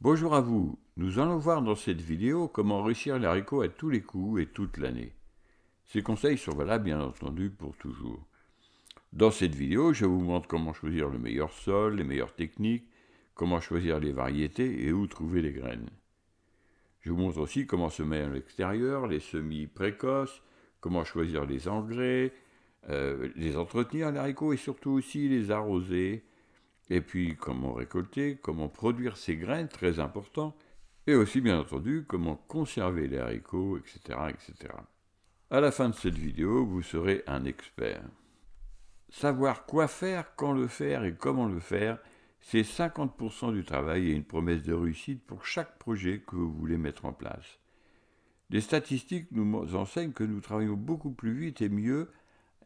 Bonjour à vous, nous allons voir dans cette vidéo comment réussir l'haricot à tous les coups et toute l'année. Ces conseils sont valables bien entendu pour toujours. Dans cette vidéo, je vous montre comment choisir le meilleur sol, les meilleures techniques, comment choisir les variétés et où trouver les graines. Je vous montre aussi comment semer à l'extérieur, les semis précoces, comment choisir les engrais, euh, les entretenir l'haricot et surtout aussi les arroser, et puis comment récolter, comment produire ces graines, très important, et aussi bien entendu comment conserver les haricots, etc. etc. À la fin de cette vidéo, vous serez un expert. Savoir quoi faire, quand le faire et comment le faire, c'est 50% du travail et une promesse de réussite pour chaque projet que vous voulez mettre en place. Les statistiques nous enseignent que nous travaillons beaucoup plus vite et mieux,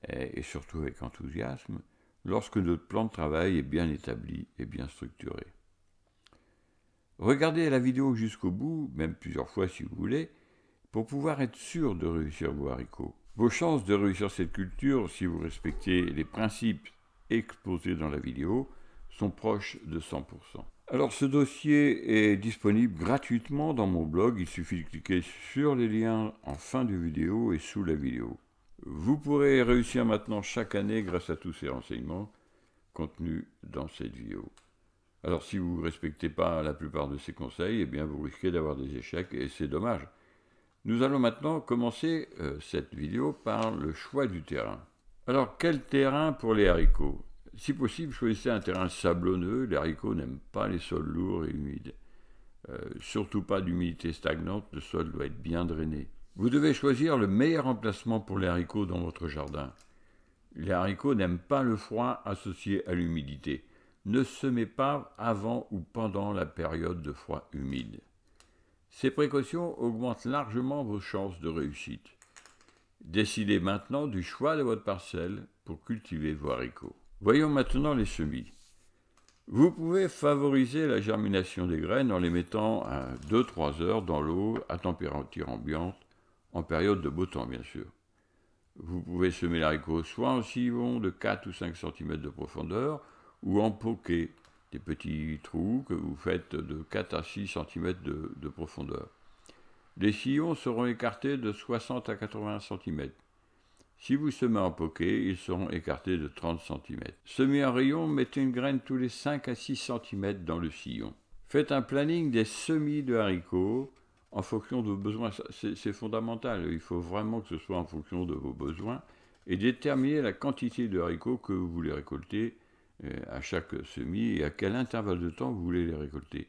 et surtout avec enthousiasme, lorsque notre plan de travail est bien établi et bien structuré. Regardez la vidéo jusqu'au bout, même plusieurs fois si vous voulez, pour pouvoir être sûr de réussir vos haricots. Vos chances de réussir cette culture, si vous respectez les principes exposés dans la vidéo, sont proches de 100%. Alors ce dossier est disponible gratuitement dans mon blog, il suffit de cliquer sur les liens en fin de vidéo et sous la vidéo. Vous pourrez réussir maintenant chaque année grâce à tous ces renseignements contenus dans cette vidéo. Alors si vous ne respectez pas la plupart de ces conseils, eh bien vous risquez d'avoir des échecs et c'est dommage. Nous allons maintenant commencer euh, cette vidéo par le choix du terrain. Alors quel terrain pour les haricots Si possible, choisissez un terrain sablonneux, les haricots n'aiment pas les sols lourds et humides. Euh, surtout pas d'humidité stagnante, le sol doit être bien drainé. Vous devez choisir le meilleur emplacement pour les haricots dans votre jardin. Les haricots n'aiment pas le froid associé à l'humidité. Ne semez pas avant ou pendant la période de froid humide. Ces précautions augmentent largement vos chances de réussite. Décidez maintenant du choix de votre parcelle pour cultiver vos haricots. Voyons maintenant les semis. Vous pouvez favoriser la germination des graines en les mettant à 2-3 heures dans l'eau à température ambiante en période de beau temps bien sûr. Vous pouvez semer l'haricot soit en sillon de 4 ou 5 cm de profondeur, ou en poquet, des petits trous que vous faites de 4 à 6 cm de, profondeur. Les sillons seront écartés de 60 à 80 cm. Si vous semez en poquet, ils seront écartés de 30 cm. Semez en rayon, mettez une graine tous les 5 à 6 cm dans le sillon. Faites un planning des semis de haricots en fonction de vos besoins. C'est fondamental. Il faut vraiment que ce soit en fonction de vos besoins et déterminer la quantité de haricots que vous voulez récolter euh, à chaque semis et à quel intervalle de temps vous voulez les récolter.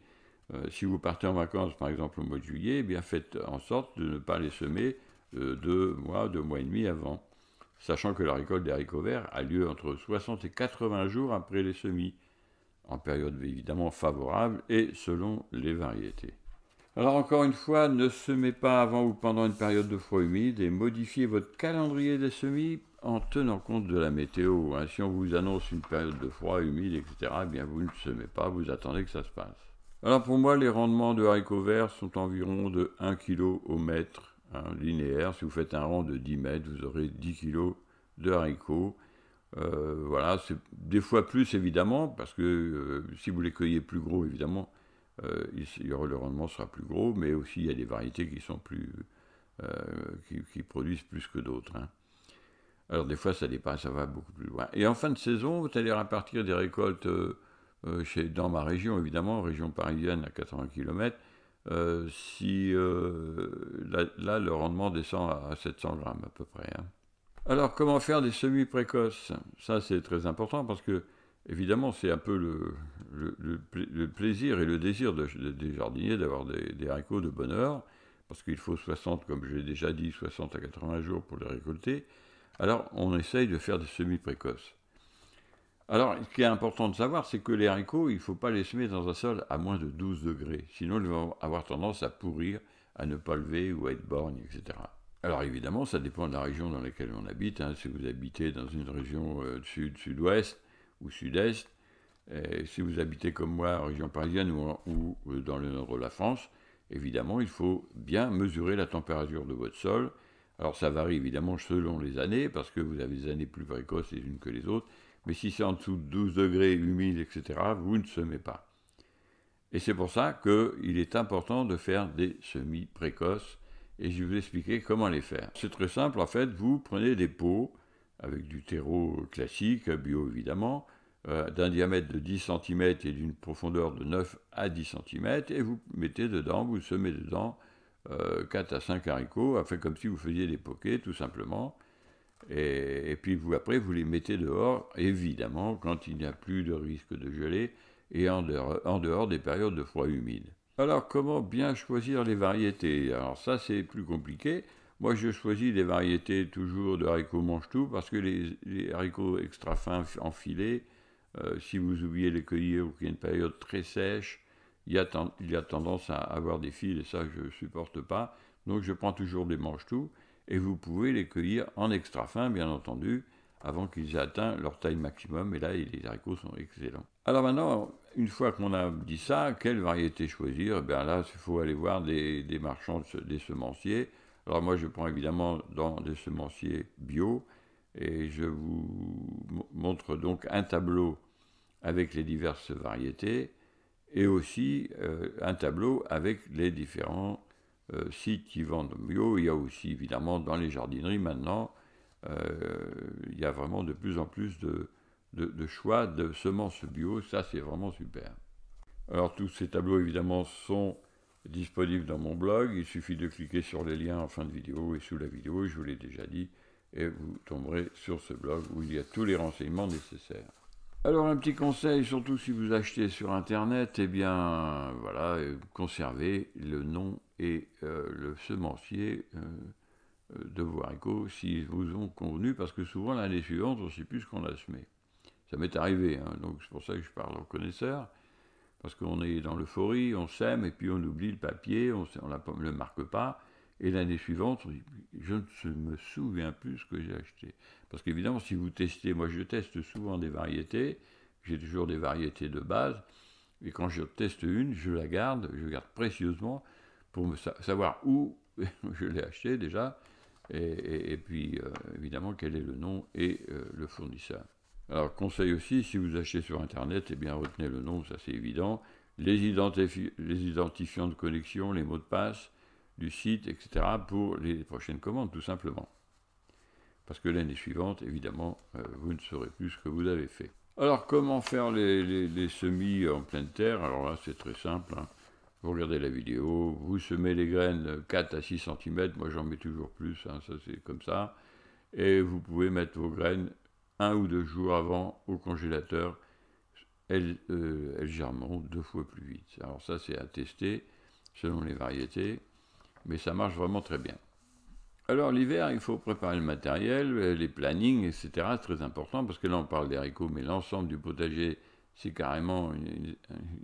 Euh, si vous partez en vacances, par exemple, au mois de juillet, eh bien faites en sorte de ne pas les semer euh, deux mois, deux mois et demi avant, sachant que la récolte des haricots verts a lieu entre 60 et 80 jours après les semis, en période évidemment favorable et selon les variétés. Alors encore une fois, ne semez pas avant ou pendant une période de froid humide et modifiez votre calendrier des semis en tenant compte de la météo. Hein. Si on vous annonce une période de froid humide, etc., eh bien vous ne semez pas, vous attendez que ça se passe. Alors pour moi, les rendements de haricots verts sont environ de 1 kg au mètre hein, linéaire. Si vous faites un rang de 10 mètres, vous aurez 10 kg de haricots. Euh, voilà, c'est des fois plus évidemment, parce que euh, si vous les cueillez plus gros, évidemment, euh, il, le rendement sera plus gros, mais aussi il y a des variétés qui sont plus euh, qui, produisent plus que d'autres. Hein. Alors des fois ça dépasse, ça va beaucoup plus loin. Et en fin de saison, vous allez partir des récoltes euh, chez, dans ma région, évidemment, région parisienne à 80 km. si là, le rendement descend à 700 grammes à peu près. Hein. Alors comment faire des semis précoces Ça c'est très important parce que Évidemment, c'est un peu le, plaisir et le désir des jardiniers d'avoir des, haricots de bonne heure, parce qu'il faut 60, comme j'ai déjà dit, 60 à 80 jours pour les récolter. Alors, on essaye de faire des semis précoces. Alors, ce qui est important de savoir, c'est que les haricots, il ne faut pas les semer dans un sol à moins de 12 degrés, sinon ils vont avoir tendance à pourrir, à ne pas lever ou à être borgnes, etc. Alors évidemment, ça dépend de la région dans laquelle on habite. Hein. Si vous habitez dans une région euh, sud-sud-ouest, ou sud-est, euh, si vous habitez comme moi en région parisienne ou, ou, euh, dans le nord de la France, évidemment, il faut bien mesurer la température de votre sol. Alors ça varie évidemment selon les années, parce que vous avez des années plus précoces les unes que les autres, mais si c'est en dessous de 12 degrés, humide, etc., vous ne semez pas. Et c'est pour ça qu'il est important de faire des semis précoces, et je vais vous expliquer comment les faire. C'est très simple, en fait, vous prenez des pots avec du terreau classique, bio évidemment, euh, d'un diamètre de 10 cm et d'une profondeur de 9 à 10 cm, et vous mettez dedans, vous semez dedans 4 euh, à 5 haricots, fait comme si vous faisiez des poquets tout simplement, et, puis vous, après vous les mettez dehors, évidemment, quand il n'y a plus de risque de gelée, et en dehors, des périodes de froid humide. Alors comment bien choisir les variétés Alors ça c'est plus compliqué. Moi, je choisis des variétés toujours de haricots mange-tout parce que les, haricots extra fins enfilés euh, si vous oubliez les cueillir ou qu'il y a une période très sèche, il y a, il y a tendance à avoir des fils et ça, je ne supporte pas. Donc je prends toujours des manches-tout et vous pouvez les cueillir en extra fin, bien entendu, avant qu'ils aient atteint leur taille maximum. Et là, les haricots sont excellents. Alors maintenant, une fois qu'on a dit ça, quelle variété choisir eh là, il faut aller voir des, des marchands, des semenciers. Alors moi, je prends évidemment dans des semenciers bio, et je vous montre donc un tableau avec les diverses variétés et aussi euh, un tableau avec les différents euh, sites qui vendent bio. Il y a aussi évidemment dans les jardineries maintenant, euh, il y a vraiment de plus en plus de, de choix de semences bio. Ça, c'est vraiment super. Alors tous ces tableaux évidemment sont disponibles dans mon blog. Il suffit de cliquer sur les liens en fin de vidéo et sous la vidéo, je vous l'ai déjà dit et vous tomberez sur ce blog où il y a tous les renseignements nécessaires. Alors un petit conseil, surtout si vous achetez sur Internet, et eh bien voilà, euh, conservez le nom et euh, le semencier euh, de vos haricots s'ils vous ont convenu, parce que souvent l'année suivante, on ne sait plus ce qu'on a semé. Ça m'est arrivé, hein, donc c'est pour ça que je parle aux connaisseurs, parce qu'on est dans l'euphorie, on sème et puis on oublie le papier, on ne le marque pas, et l'année suivante, je ne me souviens plus ce que j'ai acheté. Parce qu'évidemment, si vous testez, moi je teste souvent des variétés, j'ai toujours des variétés de base, et quand je teste une, je la garde, je garde précieusement pour me savoir où je l'ai acheté déjà, et, puis euh, évidemment quel est le nom et euh, le fournisseur. Alors conseil aussi, si vous achetez sur Internet, et eh bien retenez le nom, ça c'est évident, les, les identifiants de connexion, les mots de passe, du site, etc., pour les prochaines commandes, tout simplement. Parce que l'année suivante, évidemment, euh, vous ne saurez plus ce que vous avez fait. Alors, comment faire les, semis en pleine terre Alors là, c'est très simple. Hein. Vous regardez la vidéo, vous semez les graines 4 à 6 cm, moi j'en mets toujours plus, hein, ça c'est comme ça. Et vous pouvez mettre vos graines un ou deux jours avant au congélateur, elles, euh, elles germeront deux fois plus vite. Alors ça c'est à tester selon les variétés mais ça marche vraiment très bien. Alors l'hiver, il faut préparer le matériel, les plannings, etc. C'est très important parce que là on parle des mais l'ensemble du potager, c'est carrément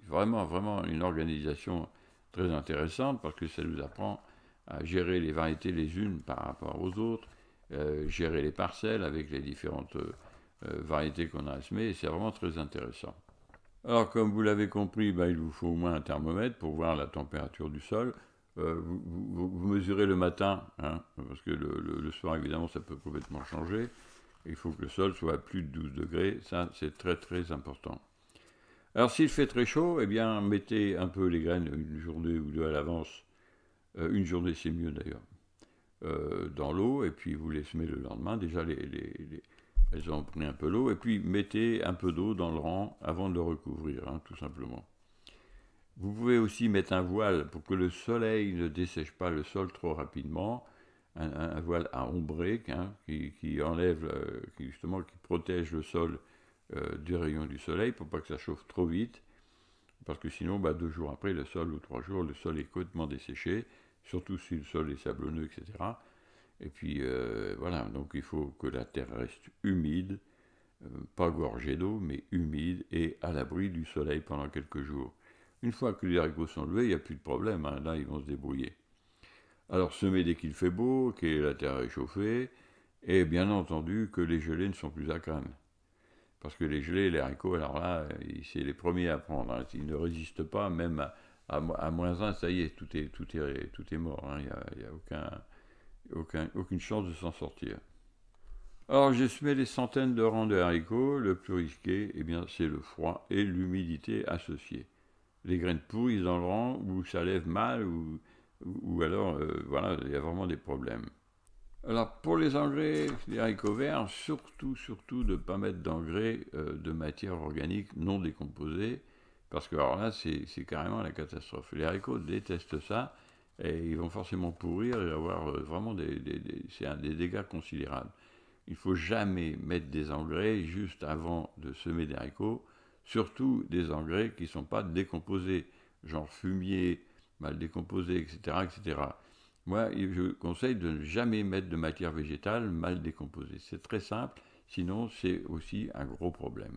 vraiment, vraiment une organisation très intéressante parce que ça nous apprend à gérer les variétés les unes par rapport aux autres, euh, gérer les parcelles avec les différentes euh, variétés qu'on a à semer, et c'est vraiment très intéressant. Alors comme vous l'avez compris, bah, il vous faut au moins un thermomètre pour voir la température du sol. Euh, vous, mesurez le matin, hein, parce que le, soir, évidemment, ça peut complètement changer. Il faut que le sol soit à plus de 12 degrés, ça c'est très très important. Alors s'il fait très chaud, eh bien mettez un peu les graines une journée ou deux à l'avance. Euh, une journée c'est mieux d'ailleurs. Euh, dans l'eau et puis vous les semez le lendemain. Déjà elles ont pris un peu l'eau et puis mettez un peu d'eau dans le rang avant de le recouvrir, hein, tout simplement. Vous pouvez aussi mettre un voile pour que le soleil ne dessèche pas le sol trop rapidement, un, voile à ombré hein, qui, enlève, euh, justement qui protège le sol euh, du rayon du soleil pour pas que ça chauffe trop vite, parce que sinon, bah, deux jours après, le sol ou trois jours, le sol est complètement desséché, surtout si le sol est sablonneux, etc. Et puis euh, voilà, donc il faut que la terre reste humide, pas gorgée d'eau, mais humide et à l'abri du soleil pendant quelques jours. Une fois que les haricots sont levés, il n'y a plus de problème, hein. là ils vont se débrouiller. Alors semer dès qu'il fait beau, que la terre est chauffée, et bien entendu que les gelées ne sont plus à craindre. Parce que les gelées, les haricots, alors là, c'est les premiers à prendre. Hein. Ils ne résistent pas, même à, moins 1, ça y est, tout est, tout est, tout est mort. Hein. Il n'y a, aucune chance de s'en sortir. Alors j'ai semé des centaines de rangs de haricots. Le plus risqué, eh bien, c'est le froid et l'humidité associée les graines pourries dans le rang, ou ça lève mal, ou, ou alors, euh, voilà, il y a vraiment des problèmes. Alors, pour les engrais les haricots verts, surtout, surtout de ne pas mettre d'engrais euh, de matière organique non décomposée, parce que alors là, c'est carrément la catastrophe. Les haricots détestent ça, et ils vont forcément pourrir et avoir euh, vraiment des, des dégâts considérables. Il ne faut jamais mettre des engrais juste avant de semer des haricots, surtout des engrais qui ne sont pas décomposés, genre fumier, mal décomposé, etc., etc. Moi, je conseille de ne jamais mettre de matière végétale mal décomposée. C'est très simple, sinon c'est aussi un gros problème.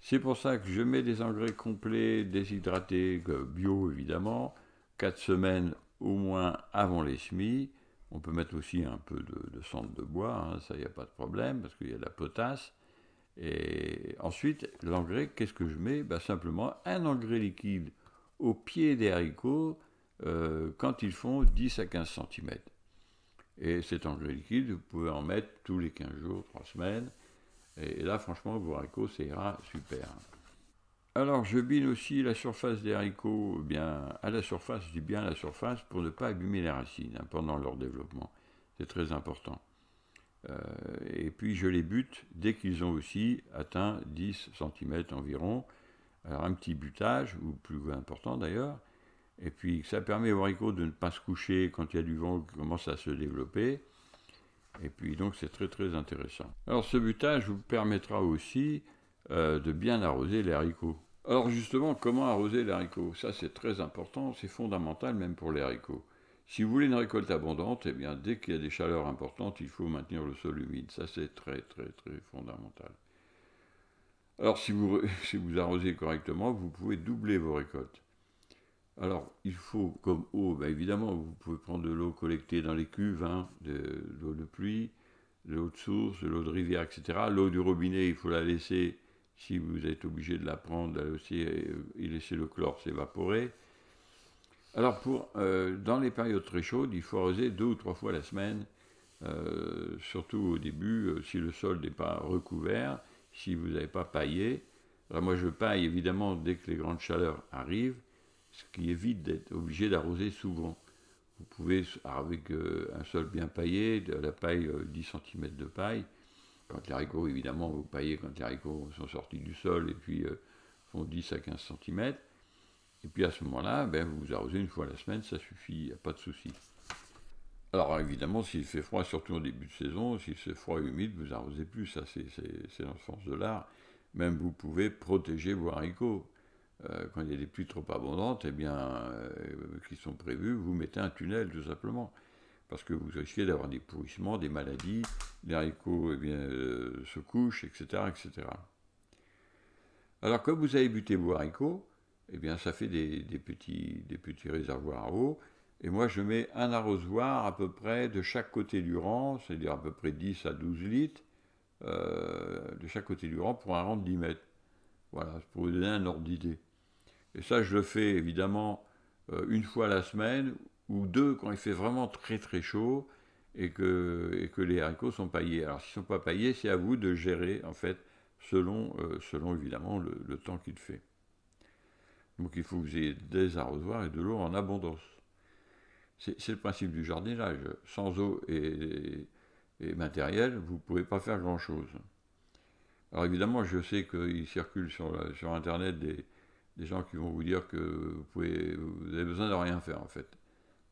C'est pour ça que je mets des engrais complets, déshydratés, bio évidemment, 4 semaines au moins avant les semis. On peut mettre aussi un peu de, de de bois, hein, ça, il n'y a pas de problème, parce qu'il y a de la potasse. Et ensuite, l'engrais, qu'est-ce que je mets ben, Simplement un engrais liquide au pied des haricots euh, quand ils font 10 à 15 cm. Et cet engrais liquide, vous pouvez en mettre tous les 15 jours, 3 semaines. Et, là, franchement, vos haricots, ça ira super. Alors, je bine aussi la surface des haricots eh bien, à la surface, je dis bien la surface, pour ne pas abîmer les racines hein, pendant leur développement. C'est très important. Euh, et puis je les bute dès qu'ils ont aussi atteint 10 cm environ. Alors un petit butage, ou plus important d'ailleurs, et puis ça permet aux haricots de ne pas se coucher quand il y a du vent qui commence à se développer. Et puis donc c'est très très intéressant. Alors ce butage vous permettra aussi euh, de bien arroser les haricots. Alors justement, comment arroser les haricots Ça c'est très important, c'est fondamental même pour les haricots. Si vous voulez une récolte abondante, et eh bien, dès qu'il y a des chaleurs importantes, il faut maintenir le sol humide. Ça, c'est très, très, très fondamental. Alors, si vous, arrosez correctement, vous pouvez doubler vos récoltes. Alors, il faut, comme eau, ben évidemment, vous pouvez prendre de l'eau collectée dans les cuves, hein, de, l'eau de pluie, de l'eau de source, de l'eau de rivière, etc. L'eau du robinet, il faut la laisser, si vous êtes obligé de la prendre, la et euh, laisser le chlore s'évaporer. Alors, pour, euh, dans les périodes très chaudes, il faut arroser deux ou trois fois la semaine, euh, surtout au début, euh, si le sol n'est pas recouvert, si vous n'avez pas paillé. moi, je paille évidemment dès que les grandes chaleurs arrivent, ce qui évite d'être obligé d'arroser souvent. Vous pouvez, avec un sol bien paillé, de la paille 10 cm de paille, quand les haricots, évidemment, vous paillez quand les haricots sont sortis du sol et puis font 10 à 15 cm. Et puis à ce moment-là, ben, vous vous arrosez une fois la semaine, ça suffit, il a pas de souci. Alors évidemment, s'il fait froid, surtout au début de saison, s'il fait froid et humide, vous arrosez plus, ça c'est dans le sens de l'art. Même vous pouvez protéger vos haricots. Euh, quand il y a des pluies trop abondantes, eh bien, euh, qui sont prévues, vous mettez un tunnel tout simplement. Parce que vous risquez d'avoir des pourrissements, des maladies, les haricots eh bien, euh, se couchent, etc., etc. Alors, quand vous avez buté vos haricots, eh bien, ça fait des, petits, réservoirs à eau. Et moi, je mets un arrosoir à peu près de chaque côté du rang, c'est-à-dire à peu près 10 à 12 litres euh, de chaque côté du rang pour un rang de 10 mètres. Voilà, pour vous donner un ordre d'idée. Et ça, je le fais évidemment euh, une fois la semaine ou deux quand il fait vraiment très très chaud et que, les haricots sont paillés. Alors, s'ils ne sont pas paillés, c'est à vous de gérer en fait selon, euh, évidemment le temps qu'il fait. Donc il faut que vous ayez des arrosoirs et de l'eau en abondance. C'est le principe du jardinage. Sans eau et, matériel, vous ne pouvez pas faire grand-chose. Alors évidemment, je sais qu'il circule sur, Internet des, gens qui vont vous dire que vous, avez besoin de rien faire en fait.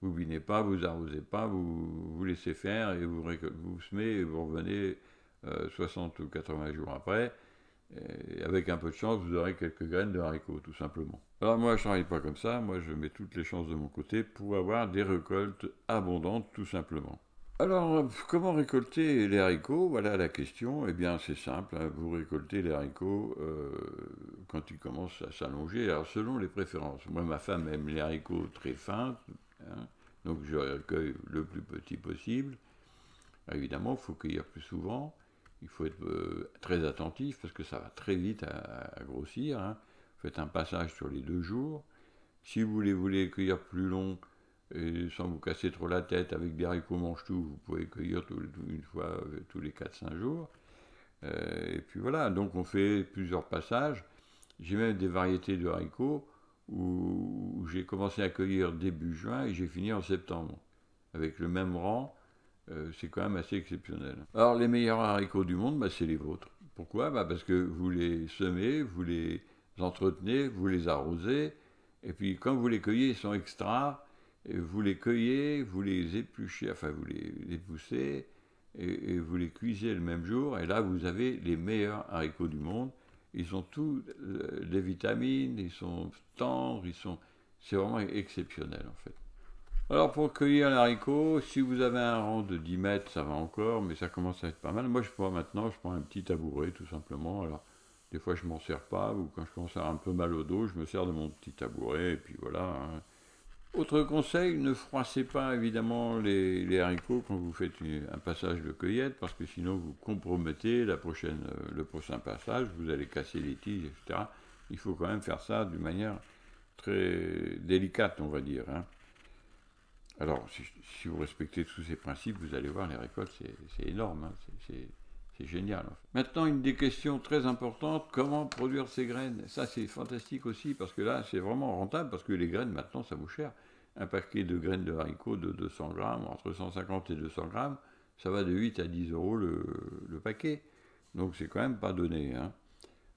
Vous binez pas, vous arrosez pas, vous, vous laissez faire et vous, vous semez et vous revenez 60 euh, ou 80 jours après et avec un peu de chance, vous aurez quelques graines de haricots, tout simplement. Alors moi, je n'arrive pas comme ça, moi je mets toutes les chances de mon côté pour avoir des récoltes abondantes, tout simplement. Alors, comment récolter les haricots Voilà la question. Eh bien, c'est simple, hein. vous récoltez les haricots euh, quand ils commencent à s'allonger, alors selon les préférences. Moi, ma femme aime les haricots très fins, hein. donc je recueille le plus petit possible. évidemment, il faut cueillir plus souvent il faut être euh, très attentif parce que ça va très vite à, grossir. Hein. Faites un passage sur les deux jours. Si vous les voulez cueillir plus long, et sans vous casser trop la tête avec des haricots mange-tout, vous pouvez cueillir une fois euh, tous les 4-5 jours. Euh, et puis voilà, donc on fait plusieurs passages. J'ai même des variétés de haricots où j'ai commencé à cueillir début juin et j'ai fini en septembre, avec le même rang euh, c'est quand même assez exceptionnel. Alors les meilleurs haricots du monde, bah, c'est les vôtres. Pourquoi bah, Parce que vous les semez, vous les entretenez, vous les arrosez, et puis quand vous les cueillez, ils sont extra, vous les cueillez, vous les épluchez, enfin vous les, dépoussez, et, vous les cuisez le même jour, et là vous avez les meilleurs haricots du monde. Ils ont tous les euh, vitamines, ils sont tendres, ils sont... C'est vraiment exceptionnel en fait. Alors pour cueillir l'haricot, si vous avez un rang de 10 mètres, ça va encore, mais ça commence à être pas mal. Moi, je prends maintenant, je prends un petit tabouret tout simplement. Alors des fois, je m'en sers pas, ou quand je commence à un peu mal au dos, je me sers de mon petit tabouret, et puis voilà. Hein. Autre conseil, ne froissez pas évidemment les, haricots quand vous faites un passage de cueillette, parce que sinon vous compromettez la prochaine, euh, le prochain passage, vous allez casser les tiges, etc. Il faut quand même faire ça d'une manière très délicate, on va dire. Hein. Alors, si, vous respectez tous ces principes, vous allez voir, les récoltes, c'est énorme, hein. c'est génial. Maintenant, une des questions très importantes, comment produire ces graines Ça, c'est fantastique aussi, parce que là, c'est vraiment rentable, parce que les graines, maintenant, ça vaut cher. Un paquet de graines de haricots de 200 grammes, entre 150 et 200 grammes, ça va de 8 à 10 euros le, paquet. Donc, c'est quand même pas donné. Hein.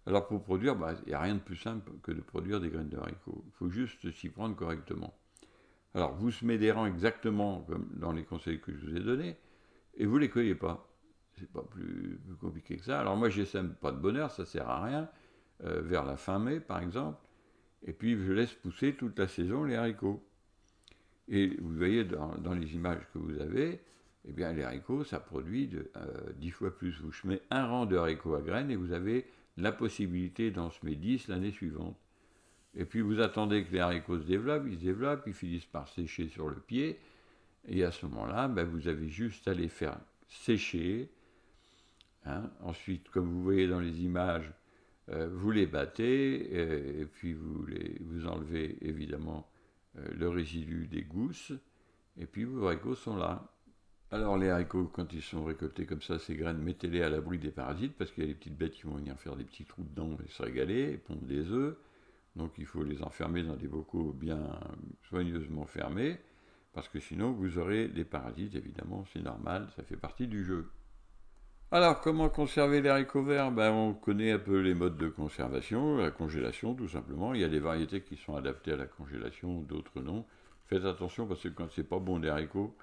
Alors, pour produire, bah, il n'y a rien de plus simple que de produire des graines de haricots. Il faut juste s'y prendre correctement. Alors vous semez des rangs exactement comme dans les conseils que je vous ai donnés, et vous ne les cueillez pas. C'est pas plus, compliqué que ça. Alors moi je sème pas de bonheur, ça sert à rien, euh, vers la fin mai par exemple, et puis je laisse pousser toute la saison les haricots. Et vous voyez dans, les images que vous avez, eh bien les haricots ça produit de, 10 euh, fois plus. Vous semez un rang de haricots à graines et vous avez la possibilité d'en semer 10 l'année suivante. Et puis vous attendez que les haricots se développent, ils se développent, ils finissent par sécher sur le pied. Et à ce moment-là, ben, vous avez juste à les faire sécher. Hein. Ensuite, comme vous voyez dans les images, euh, vous les battez euh, et puis vous, vous enlevez évidemment euh, le résidu des gousses. Et puis vos haricots sont là. Alors les haricots, quand ils sont récoltés comme ça, ces graines, mettez-les à l'abri des parasites parce qu'il y a des petites bêtes qui vont venir faire des petits trous dedans et se régaler et pondre des œufs. Donc il faut les enfermer dans des bocaux bien soigneusement fermés, parce que sinon vous aurez des parasites, évidemment, c'est normal, ça fait partie du jeu. Alors comment conserver les haricots verts ben, On connaît un peu les modes de conservation, la congélation tout simplement. Il y a des variétés qui sont adaptées à la congélation, d'autres non. Faites attention parce que quand c'est pas bon des haricots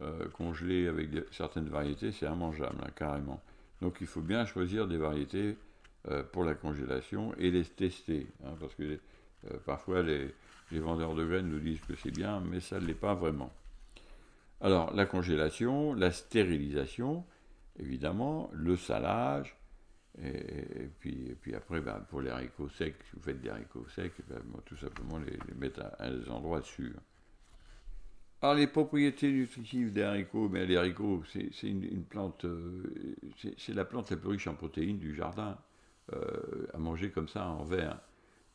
euh, congelés avec certaines variétés, c'est immangeable hein, carrément. Donc il faut bien choisir des variétés euh, pour la congélation et les tester. Hein, parce que euh, parfois les, vendeurs de graines nous disent que c'est bien, mais ça ne l'est pas vraiment. Alors la congélation, la stérilisation, évidemment, le salage, et, puis, et puis, après, ben, pour les haricots secs, si vous faites des haricots secs, ben, tout simplement les, mettre à, un des endroits sûrs. Alors les propriétés nutritives des haricots, mais ben, les haricots, c'est une, plante, euh, c'est la plante la plus riche en protéines du jardin. Euh, à manger comme ça en verre.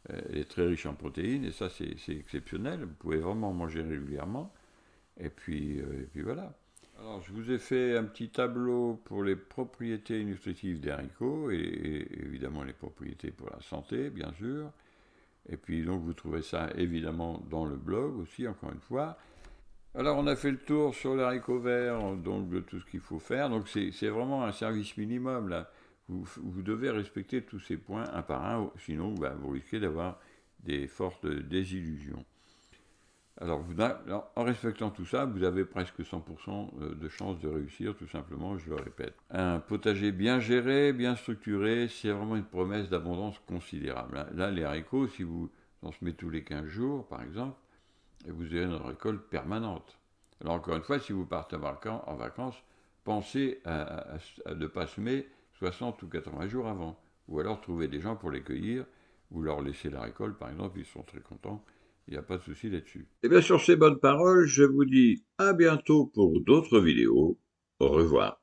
Euh, est très riche en protéines, et ça c'est exceptionnel, vous pouvez vraiment manger régulièrement, et puis, euh, et puis voilà. Alors je vous ai fait un petit tableau pour les propriétés nutritives des haricots, et, évidemment les propriétés pour la santé, bien sûr, et puis donc vous trouvez ça évidemment dans le blog aussi, encore une fois. Alors on a fait le tour sur les haricots verts, donc de tout ce qu'il faut faire, donc c'est vraiment un service minimum là vous, devez respecter tous ces points un par un, sinon bah, vous risquez d'avoir des fortes désillusions. Alors, en respectant tout ça, vous avez presque 100% euh, de chances de réussir, tout simplement, je le répète. Un potager bien géré, bien structuré, c'est vraiment une promesse d'abondance considérable. Hein. Là, les haricots, si vous en semez tous les 15 jours, par exemple, vous aurez une récolte permanente. Alors, encore une fois, si vous partez en vacances, pensez à ne pas semer 60 ou 80 jours avant. Ou alors trouver des gens pour les cueillir ou leur laisser la récolte, par exemple, ils sont très contents. Il n'y a pas de souci là-dessus. Et eh bien sur ces bonnes paroles, je vous dis à bientôt pour d'autres vidéos. Au revoir.